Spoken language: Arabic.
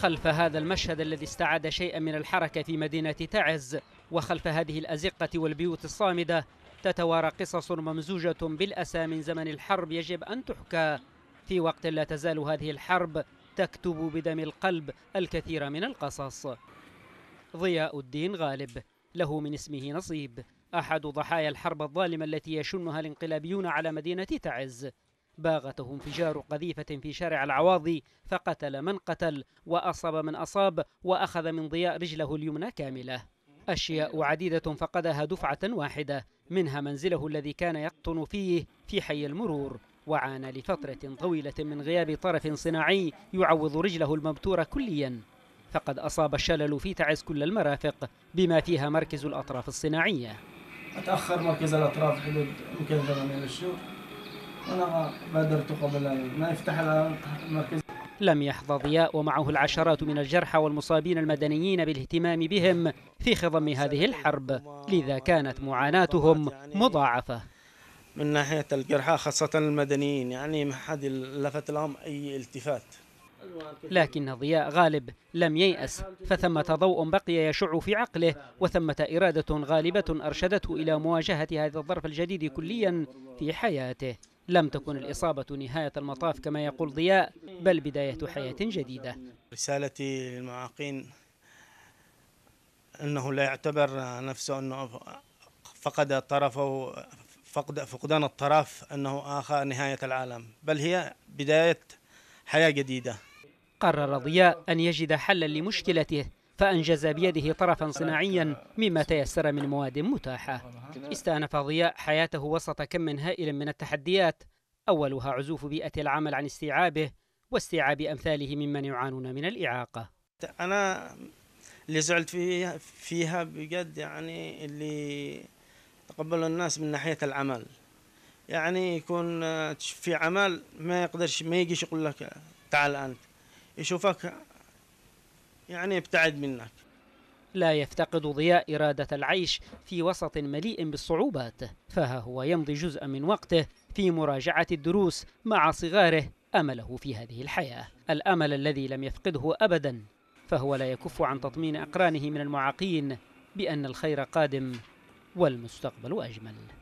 خلف هذا المشهد الذي استعاد شيئا من الحركة في مدينة تعز وخلف هذه الأزقة والبيوت الصامدة تتوارى قصص ممزوجة بالأسى من زمن الحرب يجب أن تحكى في وقت لا تزال هذه الحرب تكتب بدم القلب الكثير من القصص ضياء الدين غالب له من اسمه نصيب أحد ضحايا الحرب الظالمة التي يشنها الانقلابيون على مدينة تعز باغته انفجار قذيفة في شارع العواضي فقتل من قتل وأصاب من أصاب وأخذ من ضياء رجله اليمنى كاملة أشياء عديدة فقدها دفعة واحدة منها منزله الذي كان يقطن فيه في حي المرور وعانى لفترة طويلة من غياب طرف صناعي يعوض رجله المبتورة كليا فقد أصاب الشلل في تعز كل المرافق بما فيها مركز الأطراف الصناعية أتأخر مركز الأطراف حدود ممكن ثمانية شهور بادرت قبل ما يفتح لم يحظى ضياء ومعه العشرات من الجرحى والمصابين المدنيين بالاهتمام بهم في خضم هذه الحرب لذا كانت معاناتهم مضاعفة من ناحية الجرحى خاصة المدنيين يعني ما حد لفت لهم أي التفات لكن ضياء غالب لم ييأس فثمة ضوء بقي يشع في عقله وثمة إرادة غالبة أرشدته إلى مواجهة هذا الظرف الجديد كليا في حياته لم تكن الإصابة نهاية المطاف كما يقول ضياء بل بداية حياة جديدة رسالتي للمعاقين أنه لا يعتبر نفسه أنه فقد طرفه فقد فقدان الطرف أنه آخر نهاية العالم بل هي بداية حياة جديدة قرر ضياء أن يجد حلا لمشكلته فأنجز بيده طرفا صناعيا مما تيسر من مواد متاحة استأنف ضياء حياته وسط كم هائل من التحديات أولها عزوف بيئة العمل عن استيعابه واستيعاب أمثاله ممن يعانون من الإعاقة أنا اللي زعلت فيها, فيها بجد يعني اللي تقبلوا الناس من ناحية العمل يعني يكون في عمل ما يقدرش ما يجيش يقول لك تعال أنت يشوفك يعني ابتعد منك لا يفتقد ضياء إرادة العيش في وسط مليء بالصعوبات فها هو يمضي جزءا من وقته في مراجعة الدروس مع صغاره أمله في هذه الحياة الأمل الذي لم يفقده أبدا فهو لا يكف عن تطمين أقرانه من المعاقين بأن الخير قادم والمستقبل أجمل